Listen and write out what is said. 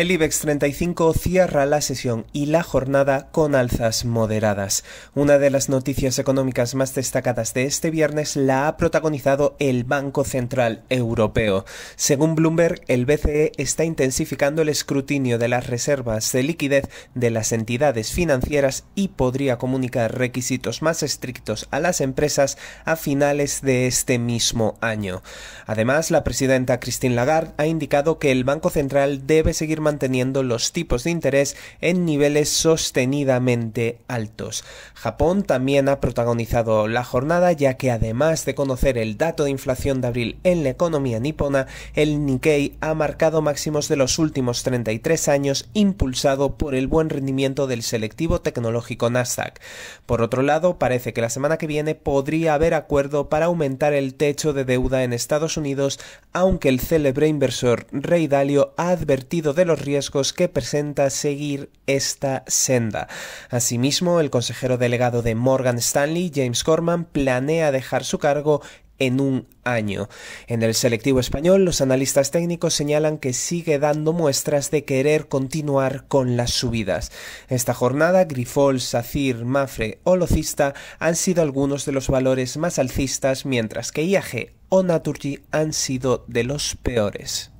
El IBEX 35 cierra la sesión y la jornada con alzas moderadas. Una de las noticias económicas más destacadas de este viernes la ha protagonizado el Banco Central Europeo. Según Bloomberg, el BCE está intensificando el escrutinio de las reservas de liquidez de las entidades financieras y podría comunicar requisitos más estrictos a las empresas a finales de este mismo año. Además, la presidenta Christine Lagarde ha indicado que el Banco Central debe seguir manteniendo manteniendo los tipos de interés en niveles sostenidamente altos. Japón también ha protagonizado la jornada ya que además de conocer el dato de inflación de abril en la economía nipona, el Nikkei ha marcado máximos de los últimos 33 años impulsado por el buen rendimiento del selectivo tecnológico Nasdaq. Por otro lado, parece que la semana que viene podría haber acuerdo para aumentar el techo de deuda en Estados Unidos, aunque el célebre inversor Ray Dalio ha advertido de los riesgos que presenta seguir esta senda. Asimismo, el consejero delegado de Morgan Stanley, James Corman, planea dejar su cargo en un año. En el selectivo español, los analistas técnicos señalan que sigue dando muestras de querer continuar con las subidas. Esta jornada, Grifol, Sacir, Mafre o Locista han sido algunos de los valores más alcistas, mientras que IAG o Naturgy han sido de los peores.